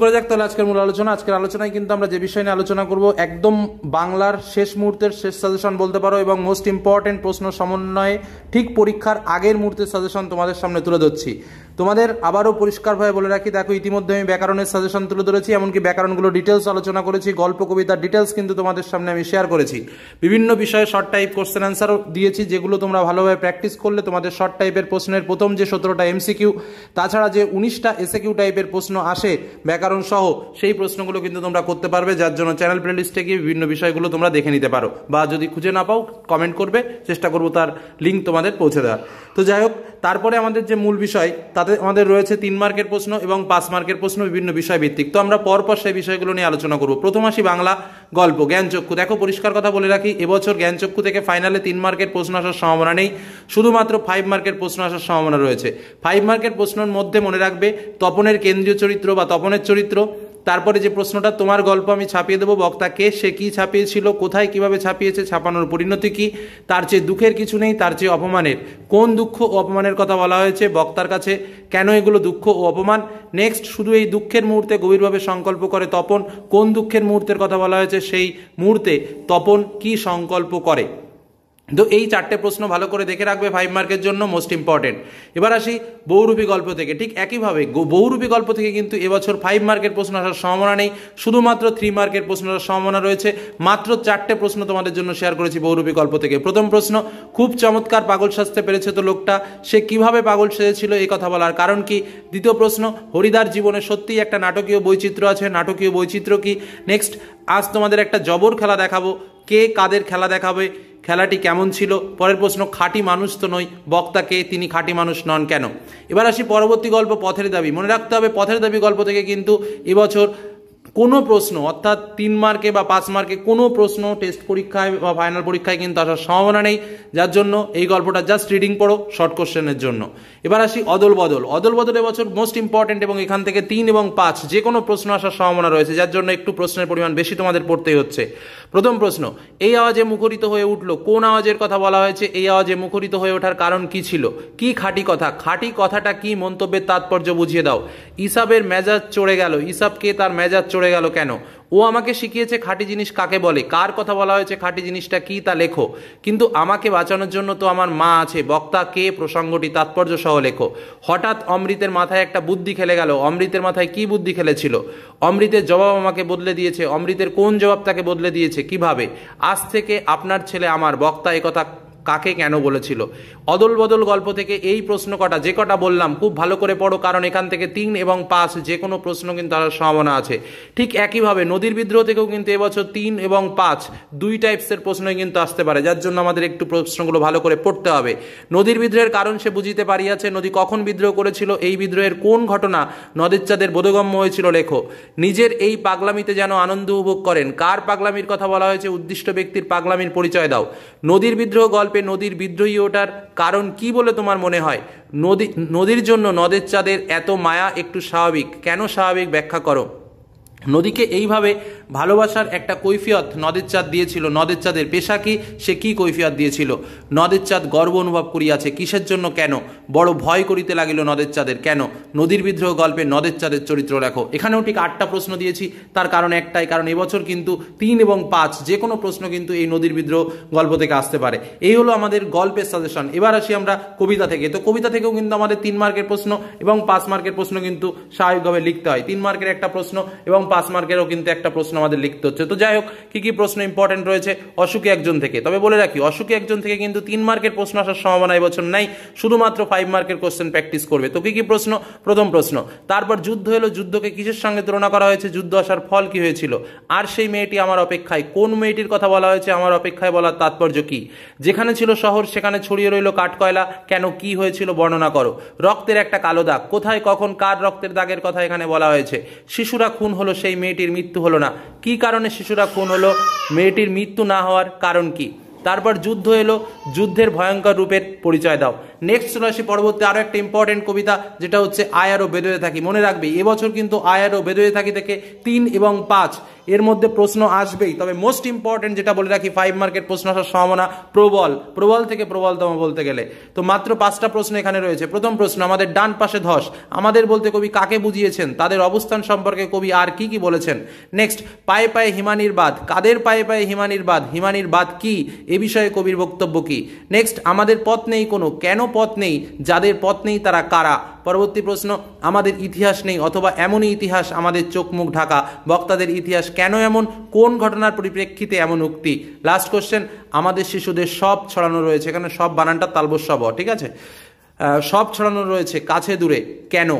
বলে যাক তাহলে আজকের মূল আলোচনা আজকের আলোচনায় কিন্তু আমরা যে বিষয় নিয়ে আলোচনা করব একদম বাংলার শেষ মুহূর্তের শেষ সাজেশন বলতে পারো এবং মোস্ট ইম্পর্টেন্ট প্রশ্ন সমন্বয়ে ঠিক পরীক্ষার আগের মুহূর্তের সাজেশন তোমাদের সামনে তুলে ধরছি তোমাদের আবারও পরিষ্কারভাবে বলে রাখি দেখো ইতিমধ্যে আমি ব্যাকরণের সাজেশন তুলে ধরেছি এমনকি ব্যাকরণগুলো ডিটেলস আলোচনা করেছি গল্প কবিতার ডিটেলস কিন্তু তোমাদের সামনে আমি শেয়ার করেছি বিভিন্ন বিষয়ে শর্ট টাইপ কোশ্চেন অ্যান্সারও দিয়েছি যেগুলো তোমরা ভালোভাবে প্র্যাকটিস করলে তোমাদের শর্ট টাইপের প্রশ্নের প্রথম যে সতেরোটা এমসিকিউ তাছাড়া যে উনিশটা এসিকিউ টাইপের প্রশ্ন আসে ব্যাকরণ সহ সেই প্রশ্নগুলো কিন্তু তোমরা করতে পারবে যার জন্য চ্যানেল লিস্টে গিয়ে বিভিন্ন বিষয়গুলো তোমরা দেখে নিতে পারো বা যদি খুঁজে না পাও কমেন্ট করবে চেষ্টা করবো তার লিঙ্ক তোমাদের পৌঁছে দেওয়ার তো যাই হোক তারপরে আমাদের যে মূল বিষয় তাতে আমাদের রয়েছে তিন মার্কের প্রশ্ন এবং পাঁচ মার্কের প্রশ্ন বিভিন্ন বিষয়ভিত্তিক তো আমরা পরপর সেই বিষয়গুলো নিয়ে আলোচনা করব প্রথম আসি বাংলা গল্প জ্ঞানচক্ষু দেখো পরিষ্কার কথা বলে রাখি এবছর জ্ঞানচক্ষু থেকে ফাইনালে তিন মার্কের প্রশ্ন আসার সম্ভাবনা নেই শুধুমাত্র ফাইভ মার্কের প্রশ্ন আসার সম্ভাবনা রয়েছে ফাইভ মার্কের প্রশ্নের মধ্যে মনে রাখবে তপনের কেন্দ্রীয় চরিত্র বা তপনের চরিত্র তারপরে যে প্রশ্নটা তোমার গল্প আমি ছাপিয়ে দেবো বক্তা কে সে কী ছাপিয়েছিল কোথায় কিভাবে ছাপিয়েছে ছাপানোর পরিণতি কী তার চেয়ে দুঃখের কিছু নেই তার চেয়ে অপমানের কোন দুঃখ ও অপমানের কথা বলা হয়েছে বক্তার কাছে কেন এগুলো দুঃখ ও অপমান নেক্সট শুধু এই দুঃখের মুহূর্তে গভীরভাবে সংকল্প করে তপন কোন দুঃখের মুহূর্তের কথা বলা হয়েছে সেই মুহূর্তে তপন কি সংকল্প করে তো এই চারটে প্রশ্ন ভালো করে দেখে রাখবে ফাইভ মার্কের জন্য মোস্ট ইম্পর্টেন্ট এবার আসি বহুরূপী গল্প থেকে ঠিক একইভাবে বহুরূপী গল্প থেকে কিন্তু এবছর ফাইভ মার্কের প্রশ্ন আসার সম্ভাবনা নেই শুধুমাত্র থ্রি মার্কের প্রশ্ন আসার সম্ভাবনা রয়েছে মাত্র চারটে প্রশ্ন তোমাদের জন্য শেয়ার করেছি বহুরূপী গল্প থেকে প্রথম প্রশ্ন খুব চমৎকার পাগল সাজতে পেরেছে তো লোকটা সে কিভাবে পাগল সেজেছিল এই কথা বলার কারণ কি দ্বিতীয় প্রশ্ন হরিদার জীবনে সত্যিই একটা নাটকীয় বৈচিত্র্য আছে নাটকীয় বৈচিত্র্য কি নেক্সট আজ তোমাদের একটা জবর খেলা দেখাবো কে কাদের খেলা দেখাবে খেলাটি কেমন ছিল পরের প্রশ্ন খাঁটি মানুষ তো নই বক্তাকে তিনি খাঁটি মানুষ নন কেন এবার আসি পরবর্তী গল্প পথের দাবি মনে রাখতে হবে পথের দাবি গল্প থেকে কিন্তু এবছর কোনো প্রশ্ন অর্থাৎ তিন মার্কে বা পাঁচ মার্কে কোনো প্রশ্ন টেস্ট পরীক্ষায় বা ফাইনাল পরীক্ষায় কিন্তু আসার সম্ভাবনা নেই যার জন্য এই গল্পটা জাস্ট রিডিং পড়ো শর্ট কোশ্চেনের জন্য এবার আসি অদল বদল অদল বদল এবছর মোস্ট ইম্পর্টেন্ট এবং এখান থেকে তিন এবং পাঁচ যে কোনো প্রশ্ন আসার সম্ভাবনা রয়েছে যার জন্য একটু প্রশ্নের পরিমাণ বেশি তোমাদের পড়তেই হচ্ছে প্রথম প্রশ্ন এই আওয়াজে মুখরিত হয়ে উঠলো কোন আওয়াজের কথা বলা হয়েছে এই আওয়াজে মুখরিত হয়ে ওঠার কারণ কি ছিল কি খাঁটি কথা খাঁটি কথাটা কি মন্তব্যের তাৎপর্য বুঝিয়ে দাও ইসাবের মেজাজ চড়ে গেল ইসাবকে তার মেজাজ চড়ে চড়ে গেল কেন ও আমাকে শিখিয়েছে খাঁটি জিনিস কাকে বলে কার কথা বলা হয়েছে খাঁটি জিনিসটা কি তা লেখো কিন্তু আমাকে বাঁচানোর জন্য তো আমার মা আছে বক্তা কে প্রসঙ্গটি তাৎপর্য সহ লেখো হঠাৎ অমৃতের মাথায় একটা বুদ্ধি খেলে গেল অমৃতের মাথায় কি বুদ্ধি খেলেছিল অমৃতের জবাব আমাকে বদলে দিয়েছে অমৃতের কোন জবাব তাকে বদলে দিয়েছে কিভাবে আজ থেকে আপনার ছেলে আমার বক্তা একথা কাকে কেন বলেছিল অদল বদল গল্প থেকে এই প্রশ্ন কটা যে কটা বললাম খুব ভালো করে পড়ো কারণ এখান থেকে তিন এবং পাঁচ যে কোনো প্রশ্ন কিন্তু তার সম্ভাবনা আছে ঠিক একইভাবে নদীর বিদ্রোহ থেকেও কিন্তু এবছর তিন এবং পাঁচ দুই টাইপসের প্রশ্নই কিন্তু আসতে পারে যার জন্য আমাদের একটু প্রশ্নগুলো ভালো করে পড়তে হবে নদীর বিদ্রোহের কারণ সে বুঝিতে পারিয়াছে নদী কখন বিদ্রোহ করেছিল এই বিদ্রোহের কোন ঘটনা নদীর চাঁদের বোধগম্য হয়েছিল লেখো নিজের এই পাগলামিতে যেন আনন্দ উপভোগ করেন কার পাগলামির কথা বলা হয়েছে উদ্দিষ্ট ব্যক্তির পাগলামির পরিচয় দাও নদীর বিদ্রোহ গল্প গল্পে নদীর বিদ্রোহী ওঠার কারণ কি বলে তোমার মনে হয় নদী নদীর জন্য নদের চাঁদের এত মায়া একটু স্বাভাবিক কেন স্বাভাবিক ব্যাখ্যা করো নদীকে এইভাবে ভালোবাসার একটা কৈফিয়ত নদের চাঁদ দিয়েছিল নদের চাঁদের পেশা কি সে কি কৈফিয়ত দিয়েছিল নদের চাঁদ গর্ব অনুভব করিয়াছে কিসের জন্য কেন বড় ভয় করিতে লাগিল নদের চাঁদের কেন নদীর বিদ্রোহ গল্পে নদের চাঁদের চরিত্র লেখো এখানেও ঠিক আটটা প্রশ্ন দিয়েছি তার কারণ একটাই কারণ এবছর কিন্তু তিন এবং পাঁচ যে কোনো প্রশ্ন কিন্তু এই নদীর বিদ্রোহ গল্প থেকে আসতে পারে এই হলো আমাদের গল্পের সাজেশন এবার আসি আমরা কবিতা থেকে তো কবিতা থেকেও কিন্তু আমাদের তিন মার্কের প্রশ্ন এবং পাঁচ মার্কের প্রশ্ন কিন্তু স্বাভাবিকভাবে লিখতে হয় তিন মার্কের একটা প্রশ্ন এবং পাঁচ মার্কেরও কিন্তু একটা প্রশ্ন আমাদের লিখতে হচ্ছে তো যাই হোক কী কী প্রশ্ন ইম্পর্টেন্ট রয়েছে অসুখী একজন থেকে তবে বলে রাখি অসুখী একজন থেকে কিন্তু তিন মার্কের প্রশ্ন আসার সম্ভাবনা এবছর নাই শুধুমাত্র ফাইভ মার্কের কোশ্চেন প্র্যাকটিস করবে তো কী কী প্রশ্ন প্রথম প্রশ্ন তারপর যুদ্ধ হলো যুদ্ধকে কিসের সঙ্গে তুলনা করা হয়েছে যুদ্ধ আসার ফল কি হয়েছিল আর সেই মেয়েটি আমার অপেক্ষায় কোন মেয়েটির কথা বলা হয়েছে আমার অপেক্ষায় বলার তাৎপর্য কি যেখানে ছিল শহর সেখানে ছড়িয়ে রইল কাঠকয়লা কেন কি হয়েছিল বর্ণনা করো রক্তের একটা কালো দাগ কোথায় কখন কার রক্তের দাগের কথা এখানে বলা হয়েছে শিশুরা খুন হলো সেই মেয়েটির মৃত্যু হলো না কি কারণে শিশুরা খুন হলো মেয়েটির মৃত্যু না হওয়ার কারণ কি তারপর যুদ্ধ এলো যুদ্ধের ভয়ঙ্কর রূপের পরিচয় দাও নেক্সট চলে আসি পরবর্তী আরও একটা ইম্পর্টেন্ট কবিতা যেটা হচ্ছে আয় আরও বেদয়ে থাকি মনে রাখবে এবছর কিন্তু আয় আরও বেদয়ে থাকি থেকে তিন এবং পাঁচ এর মধ্যে প্রশ্ন আসবেই তবে মোস্ট ইম্পর্টেন্ট যেটা বলে রাখি ফাইভ মার্কেট প্রশ্ন আসার সম্ভাবনা প্রবল প্রবল থেকে প্রবলতম বলতে গেলে তো মাত্র পাঁচটা প্রশ্ন এখানে রয়েছে প্রথম প্রশ্ন আমাদের ডান পাশে ধস আমাদের বলতে কবি কাকে বুঝিয়েছেন তাদের অবস্থান সম্পর্কে কবি আর কি কি বলেছেন নেক্সট পায়ে পায়ে হিমানির বাদ কাদের পায়ে পায়ে হিমানির বাদ হিমানির বাদ কি এ বিষয়ে কবির বক্তব্য কি নেক্সট আমাদের পথ নেই কোনো কেন পথ নেই যাদের পথ নেই তারা কারা পরবর্তী প্রশ্ন আমাদের ইতিহাস নেই অথবা এমনই ইতিহাস আমাদের চোখ মুখ ঢাকা বক্তাদের ইতিহাস কেন এমন কোন ঘটনার পরিপ্রেক্ষিতে এমন উক্তি লাস্ট কোশ্চেন আমাদের শিশুদের সব ছড়ানো রয়েছে এখানে সব বানানটা তালবস্যব ঠিক আছে সব ছড়ানো রয়েছে কাছে দূরে কেন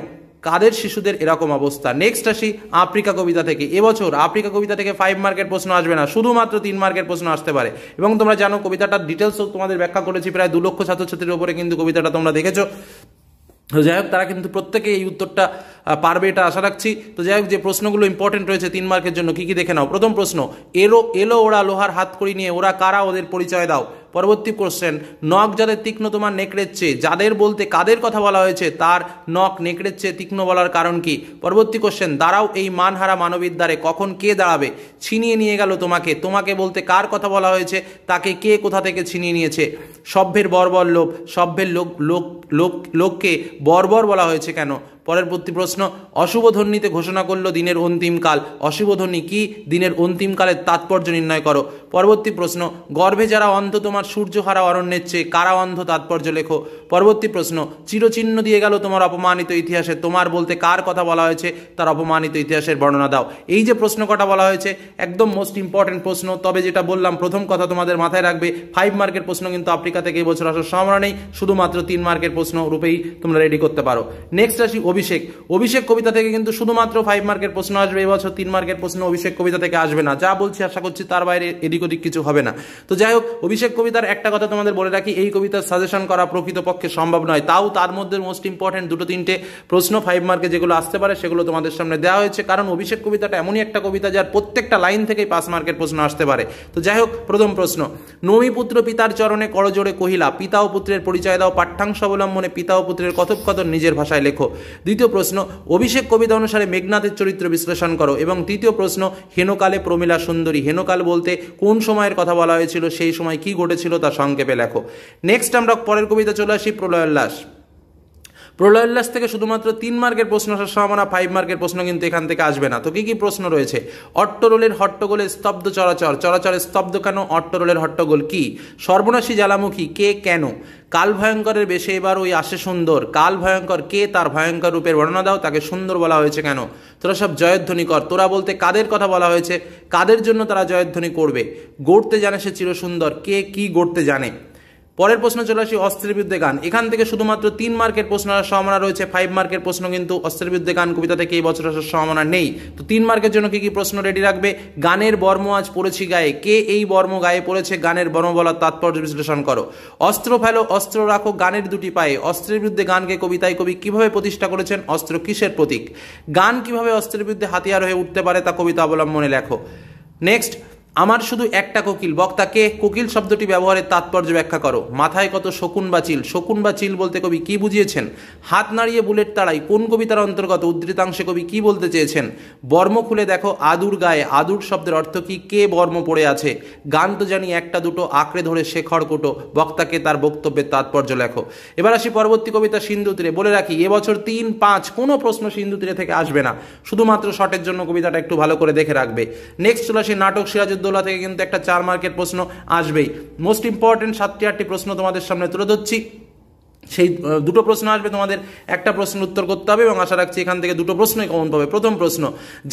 কাদের শিশুদের এরকম অবস্থা নেক্সট আসি আফ্রিকা কবিতা থেকে এবছর আফ্রিকা কবিতা থেকে ফাইভ মার্কের প্রশ্ন আসবে না শুধুমাত্র তিন মার্কের প্রশ্ন আসতে পারে এবং তোমরা জানো কবিতাটার ডিটেলসও তোমাদের ব্যাখ্যা করেছি প্রায় দু লক্ষ ছাত্রছাত্রীর উপরে কিন্তু কবিতাটা তোমরা দেখেছো যাই হোক তারা কিন্তু প্রত্যেকে এই উত্তরটা পারবে এটা আশা রাখছি তো যাই হোক যে প্রশ্নগুলো ইম্পর্টেন্ট রয়েছে তিন মার্কের জন্য কি কি দেখে নাও প্রথম প্রশ্ন এলো এলো ওরা লোহার হাত করি নিয়ে ওরা কারা ওদের পরিচয় দাও পরবর্তী কোশ্চেন নখ যাদের তীক্ষ্ণ তোমার নেকড়ের চেয়ে যাদের বলতে কাদের কথা বলা হয়েছে তার নখ নেকড়ের চেয়ে তীক্ষ্ণ বলার কারণ কি পরবর্তী কোশ্চেন দাঁড়াও এই মানহারা মানবীর দ্বারে কখন কে দাঁড়াবে ছিনিয়ে নিয়ে গেল তোমাকে তোমাকে বলতে কার কথা বলা হয়েছে তাকে কে কোথা থেকে ছিনিয়ে নিয়েছে সভ্যের বর্বর লোক সভ্যের লোক লোক লোক লোককে বর্বর বলা হয়েছে কেন পরবর্তী প্রশ্ন অশুভধ্বনিতে ঘোষণা করলো দিনের অন্তিমকাল অশুভধ্বনি কি দিনের অন্তিমকালের তাৎপর্য নির্ণয় করো পরবর্তী প্রশ্ন গর্ভে যারা অন্ধ তোমার সূর্য হারা অরণ্যের চেয়ে কারা অন্ধ তাৎপর্য লেখো পরবর্তী প্রশ্ন চিরচিহ্ন দিয়ে গেল তোমার অপমানিত ইতিহাসে তোমার বলতে কার কথা বলা হয়েছে তার অপমানিত ইতিহাসের বর্ণনা দাও এই যে প্রশ্ন কটা বলা হয়েছে একদম মোস্ট ইম্পর্টেন্ট প্রশ্ন তবে যেটা বললাম প্রথম কথা তোমাদের মাথায় রাখবে ফাইভ মার্কের প্রশ্ন কিন্তু আফ্রিকা থেকে এবছর আসার সম্ভাবনা নেই শুধুমাত্র তিন মার্কের প্রশ্ন রূপেই তোমরা রেডি করতে পারো নেক্সট আসি অভি অভিষেক অভিষেক কবিতা থেকে কিন্তু শুধুমাত্র ফাইভ মার্কের প্রশ্ন আসবে এবছর তিন মার্কের প্রশ্ন অভিষেক কবিতা থেকে আসবে না যা বলছি আশা করছি তার বাইরে এদিক ওদিক কিছু হবে না তো যাই হোক অভিষেক কবিতার একটা কথা তোমাদের বলে রাখি এই কবিতার সাজেশন করা প্রকৃতপক্ষে সম্ভব নয় তাও তার মধ্যে মোস্ট ইম্পর্টেন্ট দুটো তিনটে প্রশ্ন ফাইভ মার্কে যেগুলো আসতে পারে সেগুলো তোমাদের সামনে দেওয়া হয়েছে কারণ অভিষেক কবিতাটা এমনই একটা কবিতা যার প্রত্যেকটা লাইন থেকেই পাঁচ মার্কের প্রশ্ন আসতে পারে তো যাই হোক প্রথম প্রশ্ন নমিপুত্র পিতার চরণে করজোড়ে কহিলা পিতা ও পুত্রের পরিচয় দাও পাঠ্যাংশ অবলম্বনে পিতা ও পুত্রের কথোপকথন নিজের ভাষায় লেখো দ্বিতীয় প্রশ্ন অভিষেক কবিতা অনুসারে মেঘনাথের চরিত্র বিশ্লেষণ করো এবং তৃতীয় প্রশ্ন হেনকালে প্রমীলা সুন্দরী হেনকাল বলতে কোন সময়ের কথা বলা হয়েছিল সেই সময় কি ঘটেছিল তা সংক্ষেপে লেখো নেক্সট আমরা পরের কবিতা চলে আসি প্রলয়ের লাশ প্রলয় উল্লাস থেকে শুধুমাত্র তিন মার্কের প্রশ্ন আসার সম্ভাবনা ফাইভ মার্কের প্রশ্ন কিন্তু এখান থেকে আসবে না তো কি কি প্রশ্ন রয়েছে অট্টরোলের হট্টগোলের স্তব্ধ চরাচর চরাচরের স্তব্ধ কেন অট্টরোলের হট্টগোল কি সর্বনাশী জ্বালামুখী কে কেন কাল ভয়ঙ্করের বেশে এবার ওই আসে সুন্দর কাল ভয়ঙ্কর কে তার ভয়ঙ্কর রূপের বর্ণনা দাও তাকে সুন্দর বলা হয়েছে কেন তোরা সব জয়ধ্বনি কর তোরা বলতে কাদের কথা বলা হয়েছে কাদের জন্য তারা জয়ধ্বনি করবে গড়তে জানে সে চিরসুন্দর কে কি গড়তে জানে পরের প্রশ্ন চলে আসি অস্ত্রের বিরুদ্ধে গান এখান থেকে শুধুমাত্র তিন মার্কের প্রশ্ন আসার সম্ভাবনা রয়েছে ফাইভ মার্কের প্রশ্ন কিন্তু অস্ত্রের বিরুদ্ধে গান কবিতা থেকে এই বছর আসার সম্ভাবনা নেই তো তিন মার্কের জন্য কি কি প্রশ্ন রেডি রাখবে গানের বর্ম আজ পড়েছি গায়ে কে এই বর্ম গায়ে পড়েছে গানের বর্ম বলার তাৎপর্য বিশ্লেষণ করো অস্ত্র ফেলো অস্ত্র রাখো গানের দুটি পায়ে অস্ত্রের বিরুদ্ধে গানকে কবিতায় কবি কিভাবে প্রতিষ্ঠা করেছেন অস্ত্র কিসের প্রতীক গান কিভাবে অস্ত্রের বিরুদ্ধে হাতিয়ার হয়ে উঠতে পারে তা কবিতা অবলম্বনে লেখো নেক্সট আমার শুধু একটা কোকিল বক্তাকে কোকিল শব্দটি ব্যবহারের তাৎপর্য ব্যাখ্যা করো মাথায় কত শকুন বা চিল শকুন বা চিল বলতে কবি কি বুঝিয়েছেন হাত নাড়িয়ে বুলেট তাড়াই কোন কবিতার অন্তর্গত উদ্ধৃতাংশে কবি কি বলতে চেয়েছেন বর্ম খুলে দেখো আদুর গায়ে আদুর শব্দের অর্থ কি কে বর্ম পড়ে আছে গান তো জানি একটা দুটো আঁকড়ে ধরে শেখর কোটো বক্তাকে তার বক্তব্যের তাৎপর্য লেখো এবার আসি পরবর্তী কবিতা সিন্ধু তীরে বলে রাখি এবছর তিন পাঁচ কোনো প্রশ্ন সিন্ধু তীরে থেকে আসবে না শুধুমাত্র শটের জন্য কবিতাটা একটু ভালো করে দেখে রাখবে নেক্সট চলে আসি নাটক সিরাজুদ্দ তোলা থেকে কিন্তু একটা চার মার্কের প্রশ্ন আসবেই মোস্ট ইম্পর্টেন্ট সাতটি আটটি প্রশ্ন তোমাদের সামনে তুলে ধরছি সেই দুটো প্রশ্ন আসবে তোমাদের একটা প্রশ্নের উত্তর করতে হবে এবং আশা রাখছি এখান থেকে দুটো প্রশ্নই কমন পাবে প্রথম প্রশ্ন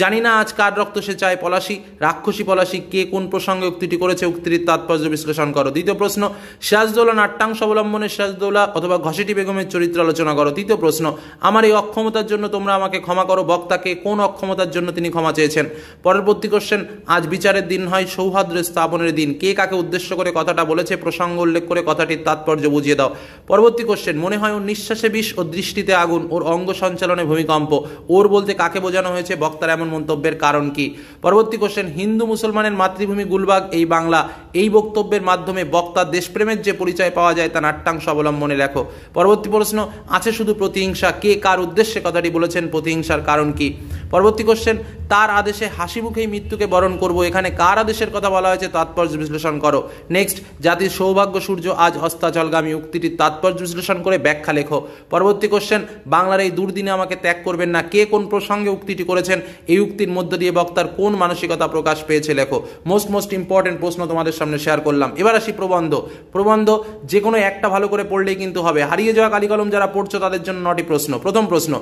জানি না আজ কার রক্ত সে চায় পলাশি রাক্ষসী পলাশি কে কোন প্রসঙ্গে উক্তিটি করেছে উক্তিটির তাৎপর্য বিশ্লেষণ করো দ্বিতীয় প্রশ্ন সিরাজদৌলা নাট্যাংশ অবলম্বনে সিরাজদৌলা অথবা ঘসেটি বেগমের চরিত্র আলোচনা করো তৃতীয় প্রশ্ন আমার এই অক্ষমতার জন্য তোমরা আমাকে ক্ষমা করো বক্তাকে কোন অক্ষমতার জন্য তিনি ক্ষমা চেয়েছেন পরবর্তী কোশ্চেন আজ বিচারের দিন হয় সৌহার্দ্র স্থাপনের দিন কে কাকে উদ্দেশ্য করে কথাটা বলেছে প্রসঙ্গ উল্লেখ করে কথাটির তাৎপর্য বুঝিয়ে দাও পরবর্তী কোশ্চেন কোশ্চেন মনে হয় ওর নিঃশ্বাসে বিষ ও দৃষ্টিতে আগুন ওর অঙ্গ সঞ্চালনে ভূমিকম্প ওর বলতে কাকে বোঝানো হয়েছে বক্তার এমন মন্তব্যের কারণ কি পরবর্তী কোশ্চেন হিন্দু মুসলমানের মাতৃভূমি গুলবাগ এই বাংলা এই বক্তব্যের মাধ্যমে বক্তার দেশপ্রেমের যে পরিচয় পাওয়া যায় তা নাট্যাংশ অবলম্বনে লেখো পরবর্তী প্রশ্ন আছে শুধু প্রতিহিংসা কে কার উদ্দেশ্যে কথাটি বলেছেন প্রতিহিংসার কারণ কি পরবর্তী কোশ্চেন তার আদেশে হাসি মুখেই মৃত্যুকে বরণ করব এখানে কার আদেশের কথা বলা হয়েছে তাৎপর্য বিশ্লেষণ করো নেক্সট জাতির সৌভাগ্য সূর্য আজ হস্তাচলগামী উক্তিটির তাৎপর্য বিশ্লেষণ বিশ্লেষণ করে ব্যাখ্যা লেখো পরবর্তী কোশ্চেন বাংলার এই দুর্দিনে আমাকে ত্যাগ করবেন না কে কোন প্রসঙ্গে উক্তিটি করেছেন এই উক্তির মধ্য দিয়ে বক্তার কোন মানসিকতা প্রকাশ পেয়েছে লেখো মোস্ট মোস্ট ইম্পর্টেন্ট প্রশ্ন তোমাদের সামনে শেয়ার করলাম এবার আসি প্রবন্ধ প্রবন্ধ যে কোনো একটা ভালো করে পড়লেই কিন্তু হবে হারিয়ে যাওয়া কালিকলম যারা পড়ছো তাদের জন্য নটি প্রশ্ন প্রথম প্রশ্ন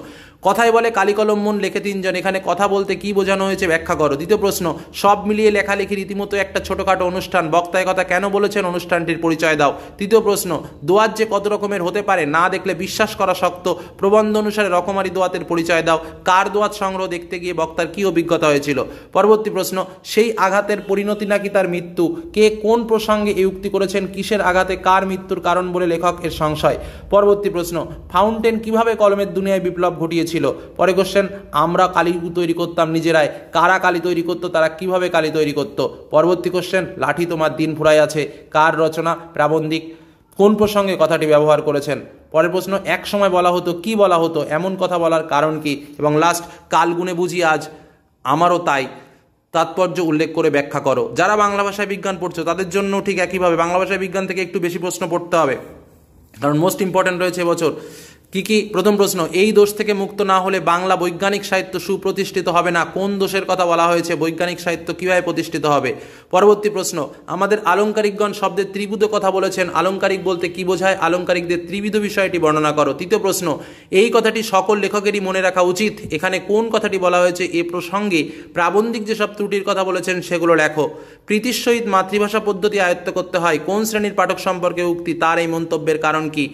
কথায় বলে কালিকলম মন লেখে তিনজন এখানে কথা বলতে কি বোঝানো হয়েছে ব্যাখ্যা করো দ্বিতীয় প্রশ্ন সব মিলিয়ে লেখালেখি রীতিমতো একটা ছোটখাটো অনুষ্ঠান বক্তায় কথা কেন বলেছেন অনুষ্ঠানটির পরিচয় দাও তৃতীয় প্রশ্ন দোয়ার যে কত রকমের হতে হতে পারে না দেখলে বিশ্বাস করা শক্ত প্রবন্ধ অনুসারে রকমারি দোয়াতের পরিচয় দাও কার দোয়াত সংগ্রহ দেখতে গিয়ে বক্তার কী অভিজ্ঞতা হয়েছিল পরবর্তী প্রশ্ন সেই আঘাতের পরিণতি নাকি তার মৃত্যু কে কোন প্রসঙ্গে এই উক্তি করেছেন কিসের আঘাতে কার মৃত্যুর কারণ বলে লেখক এর সংশয় পরবর্তী প্রশ্ন ফাউন্টেন কিভাবে কলমের দুনিয়ায় বিপ্লব ঘটিয়েছিল পরে কোশ্চেন আমরা কালি তৈরি করতাম নিজেরাই কারা কালি তৈরি করতো তারা কিভাবে কালি তৈরি করতো পরবর্তী কোশ্চেন লাঠি তোমার দিন ফুরাই আছে কার রচনা প্রাবন্ধিক কোন প্রসঙ্গে কথাটি ব্যবহার করেছেন পরের প্রশ্ন এক সময় বলা হতো কি বলা হতো এমন কথা বলার কারণ কি এবং লাস্ট কাল বুঝি আজ আমারও তাই তাৎপর্য উল্লেখ করে ব্যাখ্যা করো যারা বাংলা ভাষায় বিজ্ঞান পড়ছো তাদের জন্য ঠিক একইভাবে বাংলা ভাষায় বিজ্ঞান থেকে একটু বেশি প্রশ্ন পড়তে হবে কারণ মোস্ট ইম্পর্ট্যান্ট রয়েছে এবছর কি কি প্রথম প্রশ্ন এই দোষ থেকে মুক্ত না হলে বাংলা বৈজ্ঞানিক সাহিত্য সুপ্রতিষ্ঠিত হবে না কোন দোষের কথা বলা হয়েছে বৈজ্ঞানিক সাহিত্য কিভাবে প্রতিষ্ঠিত হবে পরবর্তী প্রশ্ন আমাদের আলঙ্কারিকগণ শব্দের ত্রিবিধ কথা বলেছেন আলঙ্কারিক বলতে কি বোঝায় আলঙ্কারিকদের ত্রিবিধ বিষয়টি বর্ণনা করো তৃতীয় প্রশ্ন এই কথাটি সকল লেখকেরই মনে রাখা উচিত এখানে কোন কথাটি বলা হয়েছে এ প্রসঙ্গে প্রাবন্ধিক যেসব ত্রুটির কথা বলেছেন সেগুলো লেখো প্রীতির সহিত মাতৃভাষা পদ্ধতি আয়ত্ত করতে হয় কোন শ্রেণীর পাঠক সম্পর্কে উক্তি তার এই মন্তব্যের কারণ কি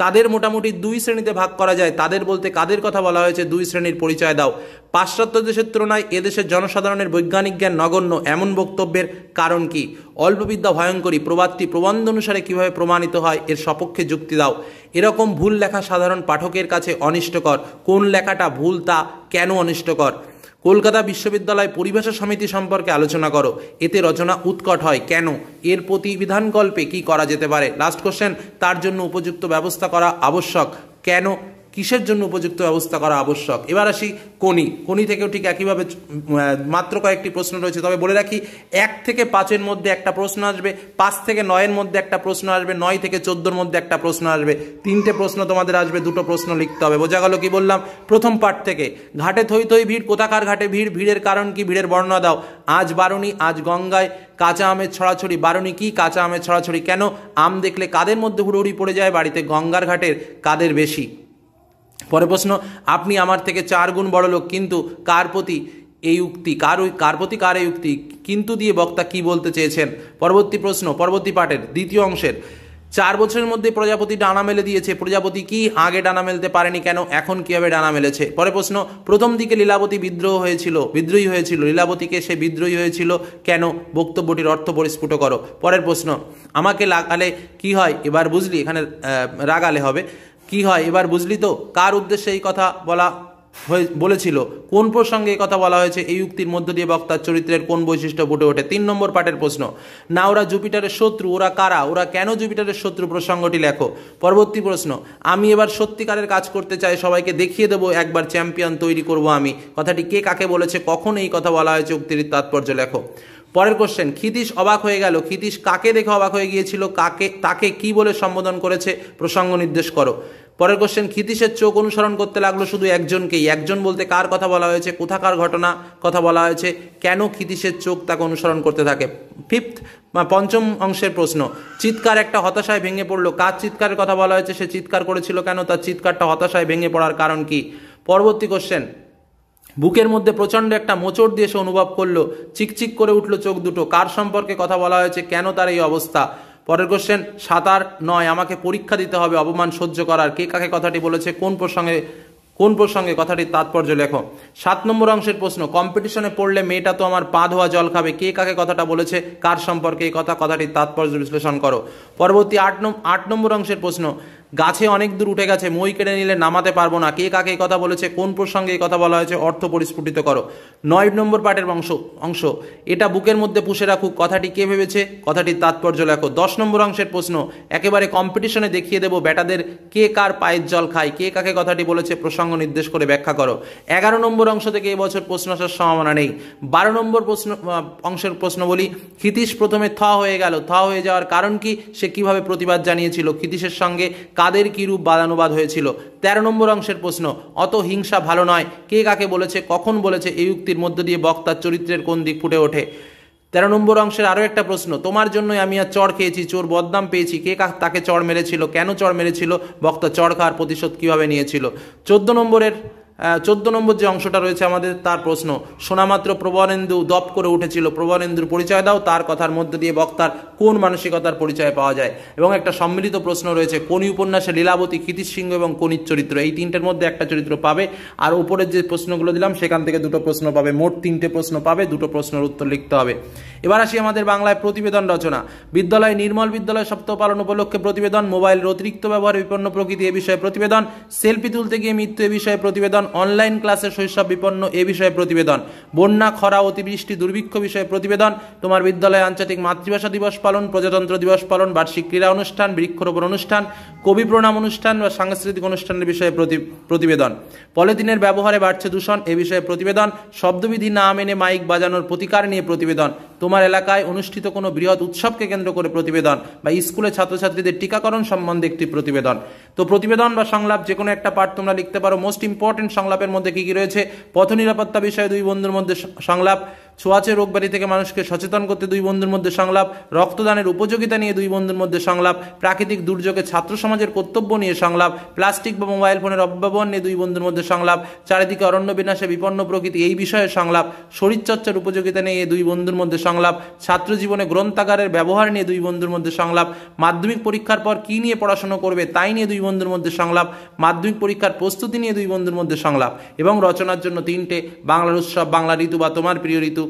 তাদের মোটামুটি দুই শ্রেণীতে ভাগ করা যায় তাদের বলতে কাদের কথা বলা হয়েছে দুই শ্রেণীর পরিচয় দাও পাশ্চাত্য দেশের তুলনায় এদেশের জনসাধারণের বৈজ্ঞানিক জ্ঞান নগণ্য এমন বক্তব্যের কারণ কি অল্পবিদ্যা ভয়ঙ্করী প্রবাদটি প্রবন্ধ অনুসারে কিভাবে প্রমাণিত হয় এর সপক্ষে যুক্তি দাও এরকম ভুল লেখা সাধারণ পাঠকের কাছে অনিষ্টকর কোন লেখাটা ভুল তা কেন অনিষ্টকর কলকাতা বিশ্ববিদ্যালয় পরিভাষা সমিতি সম্পর্কে আলোচনা করো এতে রচনা উৎকট হয় কেন এর প্রতিবিধান গল্পে কি করা যেতে পারে লাস্ট কোশ্চেন তার জন্য উপযুক্ত ব্যবস্থা করা আবশ্যক কেন কিসের জন্য উপযুক্ত ব্যবস্থা করা আবশ্যক এবার আসি কোনি কোনি থেকেও ঠিক একইভাবে মাত্র কয়েকটি প্রশ্ন রয়েছে তবে বলে রাখি এক থেকে পাঁচের মধ্যে একটা প্রশ্ন আসবে পাঁচ থেকে নয়ের মধ্যে একটা প্রশ্ন আসবে নয় থেকে চোদ্দোর মধ্যে একটা প্রশ্ন আসবে তিনটে প্রশ্ন তোমাদের আসবে দুটো প্রশ্ন লিখতে হবে বোঝা গেল কি বললাম প্রথম পাঠ থেকে ঘাটে থই থই ভিড় কোথাকার ঘাটে ভিড় ভিড়ের কারণ কি ভিড়ের বর্ণনা দাও আজ বারুনি আজ গঙ্গায় কাঁচা আমের ছড়াছড়ি বারুনি কি কাঁচা আমের ছড়াছড়ি কেন আম দেখলে কাদের মধ্যে হুড়ুড়ি পড়ে যায় বাড়িতে গঙ্গার ঘাটের কাদের বেশি পরে প্রশ্ন আপনি আমার থেকে চার গুণ বড় লোক কিন্তু কার প্রতি এই উক্তি কার কার প্রতি কার এই উক্তি কিন্তু দিয়ে বক্তা কি বলতে চেয়েছেন পরবর্তী প্রশ্ন পরবর্তী পাঠের দ্বিতীয় অংশের চার বছরের মধ্যে প্রজাপতি ডানা মেলে দিয়েছে প্রজাপতি কি আগে ডানা মেলতে পারেনি কেন এখন কীভাবে ডানা মেলেছে পরে প্রশ্ন প্রথম দিকে লীলাবতী বিদ্রোহ হয়েছিল বিদ্রোহী হয়েছিল লীলাবতীকে সে বিদ্রোহী হয়েছিল কেন বক্তব্যটির অর্থ পরিস্ফুট করো পরের প্রশ্ন আমাকে লাগালে কি হয় এবার বুঝলি এখানে রাগালে হবে কি হয় এবার বুঝলি তো কার উদ্দেশ্যে এই কথা বলা বলেছিল কোন প্রসঙ্গে এই কথা বলা হয়েছে এই উক্তির মধ্য দিয়ে বক্তার চরিত্রের কোন বৈশিষ্ট্য ফুটে ওঠে তিন নম্বর পাঠের প্রশ্ন না ওরা জুপিটারের শত্রু ওরা কারা ওরা কেন জুপিটারের শত্রু প্রসঙ্গটি লেখো পরবর্তী প্রশ্ন আমি এবার সত্যিকারের কাজ করতে চাই সবাইকে দেখিয়ে দেবো একবার চ্যাম্পিয়ন তৈরি করব আমি কথাটি কে কাকে বলেছে কখন এই কথা বলা হয়েছে উক্তির তাৎপর্য লেখো পরের কোশ্চেন ক্ষিতীশ অবাক হয়ে গেল ক্ষিতীশ কাকে দেখে অবাক হয়ে গিয়েছিল কাকে তাকে কি বলে সম্বোধন করেছে প্রসঙ্গ নির্দেশ করো পরের কোশ্চেন ক্ষিতীশের চোখ অনুসরণ করতে লাগলো শুধু একজনকেই একজন বলতে কার কথা বলা হয়েছে কোথাকার ঘটনা কথা বলা হয়েছে কেন ক্ষিতীশের চোখ তাকে অনুসরণ করতে থাকে ফিফথ পঞ্চম অংশের প্রশ্ন চিৎকার একটা হতাশায় ভেঙে পড়লো কার চিৎকারের কথা বলা হয়েছে সে চিৎকার করেছিল কেন তার চিৎকারটা হতাশায় ভেঙে পড়ার কারণ কি পরবর্তী কোশ্চেন বুকের মধ্যে প্রচণ্ড একটা মোচড় দিয়ে সে অনুভব করলো চিকচিক করে উঠল চোখ দুটো কার সম্পর্কে কথা বলা হয়েছে কেন তার এই অবস্থা পরের কোশ্চেন সাঁতার নয় আমাকে পরীক্ষা দিতে হবে অপমান সহ্য করার কে কাকে কথাটি বলেছে কোন প্রসঙ্গে কোন প্রসঙ্গে কথাটির তাৎপর্য লেখো সাত নম্বর অংশের প্রশ্ন কম্পিটিশনে পড়লে মেয়েটা তো আমার পা ধোয়া জল খাবে কে কাকে কথাটা বলেছে কার সম্পর্কে এই কথা কথাটির তাৎপর্য বিশ্লেষণ করো পরবর্তী আট আট নম্বর অংশের প্রশ্ন গাছে অনেক দূর উঠে গেছে মই কেড়ে নিলে নামাতে পারবো না কে কাকে কথা বলেছে কোন প্রসঙ্গে এই কথা বলা হয়েছে অর্থ পরিস্ফুটিত করো নয় নম্বর পার্টের অংশ অংশ এটা বুকের মধ্যে পুষে রাখুক কথাটি কে ভেবেছে কথাটির তাৎপর্য লেখো দশ নম্বর অংশের প্রশ্ন একেবারে কম্পিটিশনে দেখিয়ে দেবো ব্যাটাদের কে কার পায়ের জল খায় কে কাকে কথাটি বলেছে প্রসঙ্গ নির্দেশ করে ব্যাখ্যা করো এগারো নম্বর অংশ থেকে এবছর প্রশ্ন আসার সম্ভাবনা নেই বারো নম্বর প্রশ্ন অংশের প্রশ্ন বলি ক্ষিতীশ প্রথমে থ হয়ে গেল থ হয়ে যাওয়ার কারণ কি সে কিভাবে প্রতিবাদ জানিয়েছিল ক্ষিতীশের সঙ্গে কাদের কীরূপ বাদানুবাদ হয়েছিল তেরো নম্বর অংশের প্রশ্ন অত হিংসা ভালো নয় কে কাকে বলেছে কখন বলেছে এই উক্তির মধ্য দিয়ে বক্তার চরিত্রের কোন দিক ফুটে ওঠে তেরো নম্বর অংশের আরও একটা প্রশ্ন তোমার জন্যই আমি আর চড় খেয়েছি চোর বদনাম পেয়েছি কে তাকে চড় মেরেছিল কেন চড় মেরেছিল বক্তা চড় খাওয়ার প্রতিশোধ কীভাবে নিয়েছিল চোদ্দ নম্বরের চোদ্দ নম্বর যে অংশটা রয়েছে আমাদের তার প্রশ্ন শোনামাত্র প্রবরেন্দু দপ করে উঠেছিল প্রবরেন্দুর পরিচয় দাও তার কথার মধ্য দিয়ে বক্তার কোন মানসিকতার পরিচয় পাওয়া যায় এবং একটা সম্মিলিত প্রশ্ন রয়েছে কোনি উপন্যাসে লীলাবতী ক্ষিতির সিংহ এবং কোনির চরিত্র এই তিনটের মধ্যে একটা চরিত্র পাবে আর উপরের যে প্রশ্নগুলো দিলাম সেখান থেকে দুটো প্রশ্ন পাবে মোট তিনটে প্রশ্ন পাবে দুটো প্রশ্নের উত্তর লিখতে হবে এবার আসি আমাদের বাংলায় প্রতিবেদন রচনা বিদ্যালয় নির্মল বিদ্যালয় সপ্তাহ পালন উপলক্ষে প্রতিবেদন মোবাইলের অতিরিক্ত ব্যবহার বিপন্ন প্রকৃতি এ বিষয়ে প্রতিবেদন সেলফি তুলতে গিয়ে মৃত্যু এ বিষয়ে প্রতিবেদন অনলাইন ক্লাসে শৈশব বিপন্ন এ বিষয়ে প্রতিবেদন বন্যা খরা অতিবৃষ্টি দুর্ভিক্ষ বিষয়ে প্রতিবেদন তোমার বিদ্যালয়ে আঞ্চলিক মাতৃভাষা দিবস পালন প্রজাতন্ত্র দিবস পালন বার্ষিক ক্রীড়া অনুষ্ঠান বৃক্ষরোপণ অনুষ্ঠান কবি প্রণাম অনুষ্ঠান বা সাংস্কৃতিক অনুষ্ঠানের বিষয়ে প্রতিবেদন পলিথিনের ব্যবহারে বাড়ছে দূষণ এ বিষয়ে প্রতিবেদন শব্দবিধি না মেনে মাইক বাজানোর প্রতিকার নিয়ে প্রতিবেদন তোমার এলাকায় অনুষ্ঠিত কোনো বৃহৎ উৎসবকে কেন্দ্র করে প্রতিবেদন বা স্কুলে ছাত্রছাত্রীদের টিকাকরণ সম্বন্ধে একটি প্রতিবেদন তো প্রতিবেদন বা সংলাপ যে কোনো একটা পার্ট তোমরা লিখতে পারো মোস্ট ইম্পর্টেন্ট সংলাপের মধ্যে কি কি রয়েছে পথ নিরাপত্তা বিষয়ে দুই বন্ধুর মধ্যে সংলাপ ছোঁয়াচে রোগবাড়ি থেকে মানুষকে সচেতন করতে দুই বন্ধুর মধ্যে সংলাপ রক্তদানের উপযোগিতা নিয়ে দুই বন্ধুর মধ্যে সংলাপ প্রাকৃতিক দুর্যোগে ছাত্র সমাজের কর্তব্য নিয়ে সংলাপ প্লাস্টিক বা মোবাইল ফোনের অব্যবহার নিয়ে দুই বন্ধুর মধ্যে সংলাপ চারিদিকে অরণ্য বিনাশে বিপন্ন প্রকৃতি এই বিষয়ে সংলাপ শরীরচর্চার উপযোগিতা নিয়ে দুই বন্ধুর মধ্যে সংলাপ ছাত্র জীবনে গ্রন্থাগারের ব্যবহার নিয়ে দুই বন্ধুর মধ্যে সংলাপ মাধ্যমিক পরীক্ষার পর কি নিয়ে পড়াশোনা করবে তাই নিয়ে দুই বন্ধুর মধ্যে সংলাপ মাধ্যমিক পরীক্ষার প্রস্তুতি নিয়ে দুই বন্ধুর মধ্যে সংলাপ এবং রচনার জন্য তিনটে বাংলার উৎসব বাংলা ঋতু বা তোমার প্রিয় ঋতু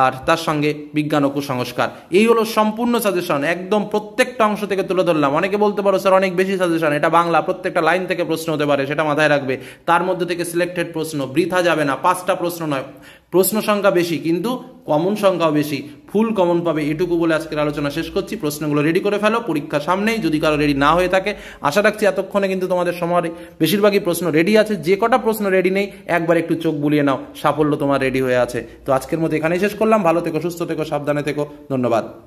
আর তার সঙ্গে বিজ্ঞান ও কুসংস্কার এই হলো সম্পূর্ণ সাজেশন একদম প্রত্যেকটা অংশ থেকে তুলে ধরলাম অনেকে বলতে পারো স্যার অনেক বেশি সাজেশন এটা বাংলা প্রত্যেকটা লাইন থেকে প্রশ্ন হতে পারে সেটা মাথায় রাখবে তার মধ্যে থেকে সিলেক্টেড প্রশ্ন বৃথা যাবে না পাঁচটা প্রশ্ন নয় প্রশ্ন সংখ্যা বেশি কিন্তু কমন সংখ্যাও বেশি ফুল কমন পাবে এটুকু বলে আজকের আলোচনা শেষ করছি প্রশ্নগুলো রেডি করে ফেলো পরীক্ষা সামনেই যদি কারো রেডি না হয়ে থাকে আশা রাখছি এতক্ষণে কিন্তু তোমাদের সময়ের বেশিরভাগই প্রশ্ন রেডি আছে যে কটা প্রশ্ন রেডি নেই একবার একটু চোখ বুলিয়ে নাও সাফল্য তোমার রেডি হয়ে আছে তো আজকের মতো এখানেই শেষ করলাম ভালো থেকো সুস্থ থেকো সাবধানে থেকো ধন্যবাদ